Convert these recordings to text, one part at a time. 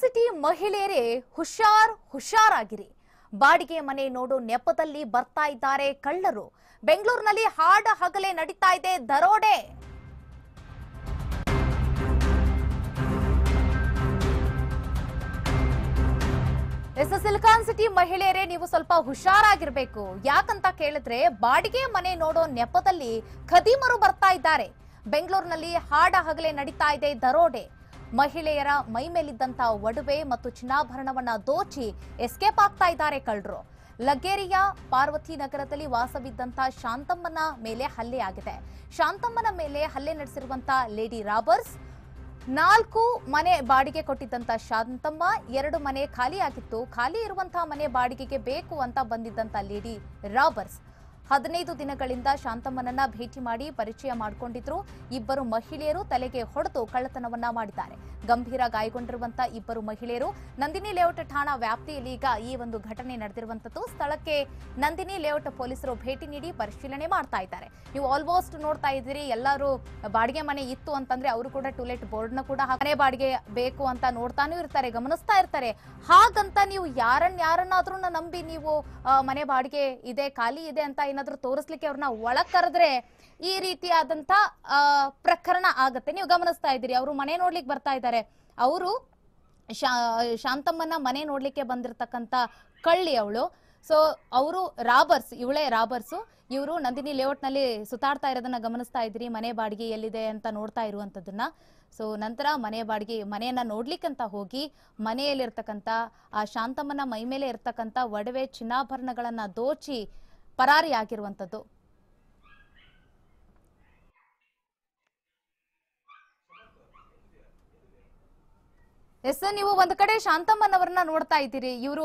city ಮಹಿಳೆಯರೇ ಹುಷಾರ್ ಹುಷಾರಾಗಿರಿ ಬಾಡಿಗೆ ಮನೆ ನೋಡೋ ನೆಪದಲ್ಲಿ ಬರ್ತಾ ಇದ್ದಾರೆ ಕಳ್ಳರು ಬೆಂಗಳೂರಿನಲ್ಲಿ ಹಾಡ ಹಗಲೇ ನಡೀತಾ ಇದೆ ದರೋಡೆ ಎಸ್ ಸಿಲ್ಕಾನ್ ಸಿಟಿ ಮಹಿಳೆಯರೇ ನೀವು ಸ್ವಲ್ಪ ಹುಷಾರಾಗಿರ್ಬೇಕು ಯಾಕಂತ ಕೇಳಿದ್ರೆ ಬಾಡಿಗೆ ಮನೆ ನೋಡೋ ನೆಪದಲ್ಲಿ ಖದೀಮರು ಬರ್ತಾ ಇದ್ದಾರೆ ಬೆಂಗಳೂರಿನಲ್ಲಿ ಹಾಡ ಹಗಲೇ ನಡೀತಾ ಇದೆ ದರೋಡೆ ಮಹಿಳೆಯರ ಮೇಲಿದ್ದಂತಹ ಒಡವೆ ಮತ್ತು ಚಿನ್ನಾಭರಣವನ್ನ ದೋಚಿ ಎಸ್ಕೇಪ್ ಆಗ್ತಾ ಇದ್ದಾರೆ ಕಳ್ಳರು ಲಗೇರಿಯ ಪಾರ್ವತಿ ನಗರದಲ್ಲಿ ವಾಸವಿದ್ದಂತ ಶಾಂತಮ್ಮನ ಮೇಲೆ ಹಲ್ಲೆ ಆಗಿದೆ ಶಾಂತಮ್ಮನ ಮೇಲೆ ಹಲ್ಲೆ ನಡೆಸಿರುವಂಥ ಲೇಡಿ ರಾಬರ್ಸ್ ನಾಲ್ಕು ಮನೆ ಬಾಡಿಗೆ ಕೊಟ್ಟಿದ್ದಂತ ಶಾಂತಮ್ಮ ಎರಡು ಮನೆ ಖಾಲಿಯಾಗಿತ್ತು ಖಾಲಿ ಇರುವಂತಹ ಮನೆ ಬಾಡಿಗೆಗೆ ಬೇಕು ಅಂತ ಬಂದಿದ್ದಂತ ಲೇಡಿ ರಾಬರ್ಸ್ ಹದಿನೈದು ದಿನಗಳಿಂದ ಶಾಂತಮ್ಮನನ್ನ ಭೇಟಿ ಮಾಡಿ ಪರಿಚಯ ಮಾಡಿಕೊಂಡಿದ್ರು ಇಬ್ಬರು ಮಹಿಳೆಯರು ತಲೆಗೆ ಹೊಡೆದು ಕಳ್ಳತನವನ್ನ ಮಾಡಿದ್ದಾರೆ ಗಂಭೀರ ಗಾಯಗೊಂಡಿರುವಂತಹ ಇಬ್ಬರು ಮಹಿಳೆಯರು ನಂದಿನಿ ಲೇಔಟ್ ಠಾಣಾ ವ್ಯಾಪ್ತಿಯಲ್ಲಿ ಈಗ ಈ ಒಂದು ಘಟನೆ ನಡೆದಿರುವಂತದ್ದು ಸ್ಥಳಕ್ಕೆ ನಂದಿನಿ ಲೇಔಟ್ ಪೊಲೀಸರು ಭೇಟಿ ನೀಡಿ ಪರಿಶೀಲನೆ ಮಾಡ್ತಾ ಇದ್ದಾರೆ ನೀವು ಆಲ್ಮೋಸ್ಟ್ ನೋಡ್ತಾ ಇದ್ದೀರಿ ಎಲ್ಲರೂ ಬಾಡಿಗೆ ಮನೆ ಇತ್ತು ಅಂತಂದ್ರೆ ಅವರು ಕೂಡ ಟೂಲೆಟ್ ಬೋರ್ಡ್ನ ಕೂಡ ಮನೆ ಬಾಡಿಗೆ ಬೇಕು ಅಂತ ನೋಡ್ತಾನೂ ಇರ್ತಾರೆ ಗಮನಿಸ್ತಾ ಇರ್ತಾರೆ ಹಾಗಂತ ನೀವು ಯಾರನ್ನ ಯಾರನ್ನಾದ್ರೂ ನಂಬಿ ನೀವು ಮನೆ ಬಾಡಿಗೆ ಇದೆ ಖಾಲಿ ಇದೆ ಅಂತ ಏನಾದ್ರೂ ತೋರಿಸ್ಲಿಕ್ಕೆ ಅವ್ರನ್ನ ಒಳ ಕರೆದ್ರೆ ಈ ರೀತಿಯಾದಂತ ಪ್ರಕರಣ ಆಗತ್ತೆ ನೀವು ಗಮನಿಸ್ತಾ ಇದ್ದೀರಿ ಅವರು ಮನೆ ನೋಡ್ಲಿಕ್ಕೆ ಬರ್ತಾ ಇದ್ದಾರೆ ಅವರು ಶಾಂತಮ್ಮನ ಮನೆ ನೋಡ್ಲಿಕ್ಕೆ ಬಂದಿರತಕ್ಕಂತ ಕಳ್ಳಿ ಅವಳು ಸೊ ಅವರು ರಾಬರ್ಸ್ ಇವಳೇ ರಾಬರ್ಸ್ ಇವರು ನಂದಿನಿ ಲೇಔಟ್ ನಲ್ಲಿ ಸುತ್ತಾಡ್ತಾ ಇರೋದನ್ನ ಗಮನಿಸ್ತಾ ಇದ್ರಿ ಮನೆ ಬಾಡಿಗೆ ಎಲ್ಲಿದೆ ಅಂತ ನೋಡ್ತಾ ಇರುವಂಥದ್ದನ್ನ ಸೊ ನಂತರ ಮನೆ ಬಾಡಿಗೆ ಮನೆಯನ್ನ ನೋಡ್ಲಿಕ್ಕಂತ ಹೋಗಿ ಮನೆಯಲ್ಲಿರ್ತಕ್ಕಂಥ ಆ ಶಾಂತಮ್ಮನ ಮೈ ಮೇಲೆ ಇರ್ತಕ್ಕಂಥ ಒಡವೆ ಚಿನ್ನಾಭರಣಗಳನ್ನ ದೋಚಿ ಪರಾರಿಯಾಗಿರುವಂಥದ್ದು ಎಸ್ ನೀವು ಒಂದು ಕಡೆ ಶಾಂತಮ್ಮನವರನ್ನ ನೋಡ್ತಾ ಇದ್ದೀರಿ ಇವರು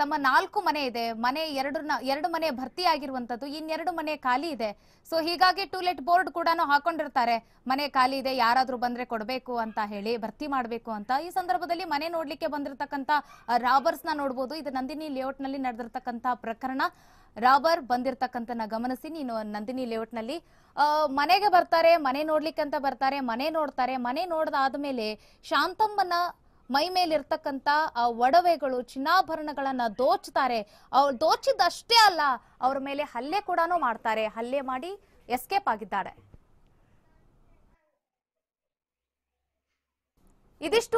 ತಮ್ಮ ನಾಲ್ಕು ಮನೆ ಇದೆ ಮನೆ ಎರಡು ಎರಡು ಮನೆ ಭರ್ತಿ ಆಗಿರುವಂತದ್ದು ಇನ್ನೆರಡು ಮನೆ ಖಾಲಿ ಇದೆ ಸೊ ಹೀಗಾಗಿ ಟೂಲೆಟ್ ಬೋರ್ಡ್ ಕೂಡ ಹಾಕೊಂಡಿರ್ತಾರೆ ಮನೆ ಖಾಲಿ ಇದೆ ಯಾರಾದ್ರೂ ಬಂದ್ರೆ ಕೊಡಬೇಕು ಅಂತ ಹೇಳಿ ಭರ್ತಿ ಮಾಡಬೇಕು ಅಂತ ಈ ಸಂದರ್ಭದಲ್ಲಿ ಮನೆ ನೋಡ್ಲಿಕ್ಕೆ ಬಂದಿರತಕ್ಕಂತ ರಾಬರ್ಸ್ ನ ನೋಡ್ಬೋದು ಇದು ನಂದಿನಿ ಲೇಔಟ್ ನಲ್ಲಿ ನಡೆದಿರ್ತಕ್ಕಂತ ಪ್ರಕರಣ ರಾಬರ್ ಬಂದಿರತಕ್ಕಂತನ ಗಮನಿಸಿ ನೀನು ನಂದಿನಿ ಲೇಔಟ್ನಲ್ಲಿ ಮನೆಗೆ ಬರ್ತಾರೆ ಮನೆ ನೋಡ್ಲಿಕ್ಕೆ ಅಂತ ಬರ್ತಾರೆ ಮನೆ ನೋಡ್ತಾರೆ ಮನೆ ಮೇಲೆ ಶಾಂತಮ್ಮನ ಮೈ ಮೇಲಿರ್ತಕ್ಕಂಥ ಆ ಒಡವೆಗಳು ಚಿನ್ನಾಭರಣಗಳನ್ನ ದೋಚ್ತಾರೆ ಅವ್ರು ದೋಚಿದಷ್ಟೇ ಅಲ್ಲ ಅವ್ರ ಮೇಲೆ ಹಲ್ಲೆ ಕೂಡ ಮಾಡ್ತಾರೆ ಹಲ್ಲೆ ಮಾಡಿ ಎಸ್ಕೇಪ್ ಆಗಿದ್ದಾರೆ ಇದಿಷ್ಟು